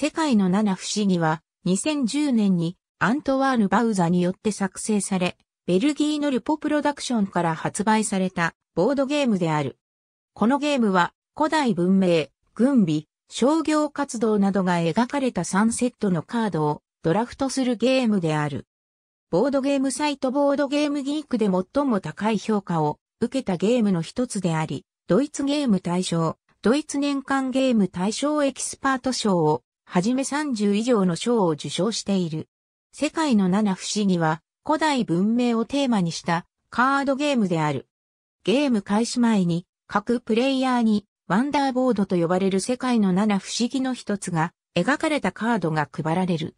世界の七不思議は、2010年にアントワーヌ・バウザによって作成され、ベルギーのルポプロダクションから発売されたボードゲームである。このゲームは古代文明、軍備、商業活動などが描かれた3セットのカードをドラフトするゲームである。ボードゲームサイトボードゲームギークで最も高い評価を受けたゲームの一つであり、ドイツゲーム大賞、ドイツ年間ゲーム大賞エキスパート賞をはじめ30以上の賞を受賞している。世界の七不思議は古代文明をテーマにしたカードゲームである。ゲーム開始前に各プレイヤーにワンダーボードと呼ばれる世界の七不思議の一つが描かれたカードが配られる。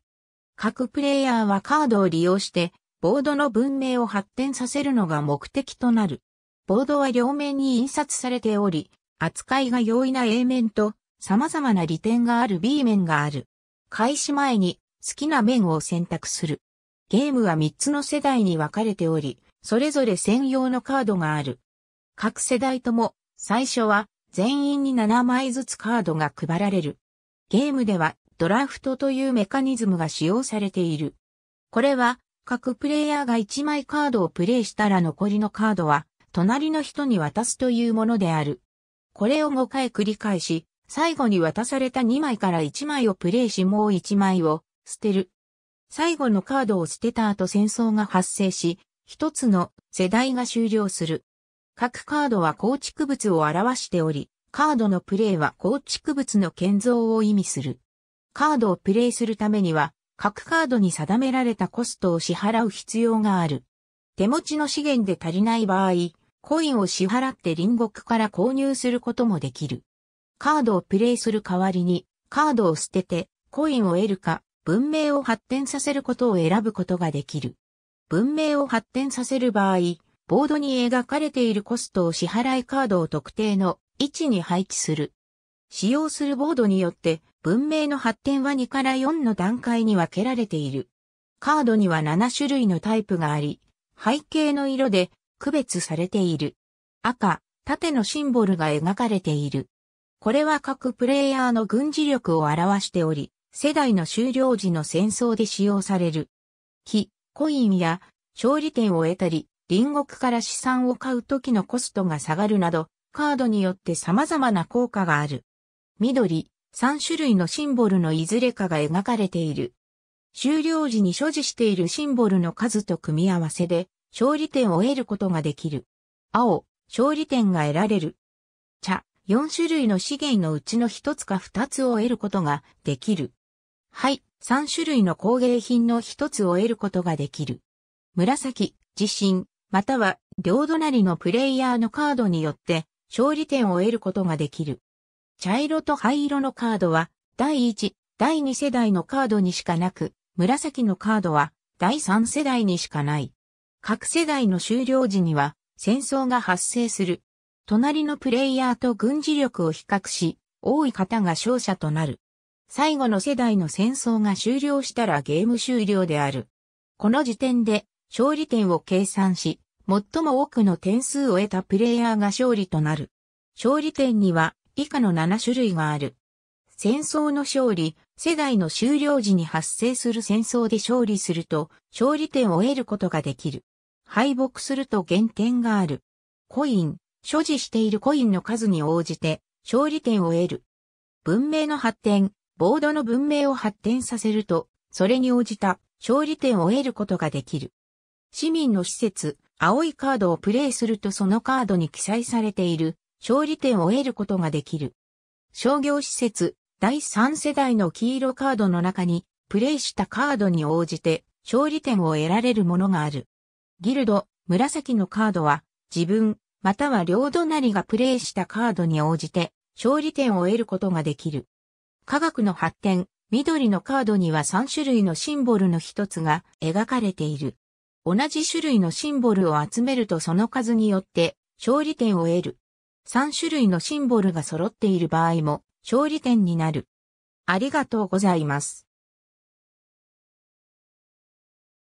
各プレイヤーはカードを利用してボードの文明を発展させるのが目的となる。ボードは両面に印刷されており、扱いが容易な A 面と様々な利点がある B 面がある。開始前に好きな面を選択する。ゲームは3つの世代に分かれており、それぞれ専用のカードがある。各世代とも、最初は全員に7枚ずつカードが配られる。ゲームではドラフトというメカニズムが使用されている。これは、各プレイヤーが1枚カードをプレイしたら残りのカードは、隣の人に渡すというものである。これを5回繰り返し、最後に渡された2枚から1枚をプレイしもう1枚を捨てる。最後のカードを捨てた後戦争が発生し、一つの世代が終了する。各カードは構築物を表しており、カードのプレイは構築物の建造を意味する。カードをプレイするためには、各カードに定められたコストを支払う必要がある。手持ちの資源で足りない場合、コインを支払って隣国から購入することもできる。カードをプレイする代わりに、カードを捨てて、コインを得るか、文明を発展させることを選ぶことができる。文明を発展させる場合、ボードに描かれているコストを支払いカードを特定の位置に配置する。使用するボードによって文明の発展は2から4の段階に分けられている。カードには7種類のタイプがあり、背景の色で区別されている。赤、縦のシンボルが描かれている。これは各プレイヤーの軍事力を表しており、世代の終了時の戦争で使用される。木、コインや勝利点を得たり、隣国から資産を買う時のコストが下がるなど、カードによって様々な効果がある。緑、3種類のシンボルのいずれかが描かれている。終了時に所持しているシンボルの数と組み合わせで、勝利点を得ることができる。青、勝利点が得られる。茶、4種類の資源のうちの1つか2つを得ることができる。はい、3種類の工芸品の1つを得ることができる。紫、地震、または両隣のプレイヤーのカードによって勝利点を得ることができる。茶色と灰色のカードは第1、第2世代のカードにしかなく、紫のカードは第3世代にしかない。各世代の終了時には戦争が発生する。隣のプレイヤーと軍事力を比較し、多い方が勝者となる。最後の世代の戦争が終了したらゲーム終了である。この時点で勝利点を計算し、最も多くの点数を得たプレイヤーが勝利となる。勝利点には以下の7種類がある。戦争の勝利、世代の終了時に発生する戦争で勝利すると、勝利点を得ることができる。敗北すると減点がある。コイン、所持しているコインの数に応じて勝利点を得る。文明の発展、ボードの文明を発展させると、それに応じた勝利点を得ることができる。市民の施設、青いカードをプレイするとそのカードに記載されている勝利点を得ることができる。商業施設、第3世代の黄色カードの中に、プレイしたカードに応じて勝利点を得られるものがある。ギルド、紫のカードは、自分、または両隣がプレイしたカードに応じて勝利点を得ることができる。科学の発展、緑のカードには3種類のシンボルの一つが描かれている。同じ種類のシンボルを集めるとその数によって勝利点を得る。3種類のシンボルが揃っている場合も勝利点になる。ありがとうございます。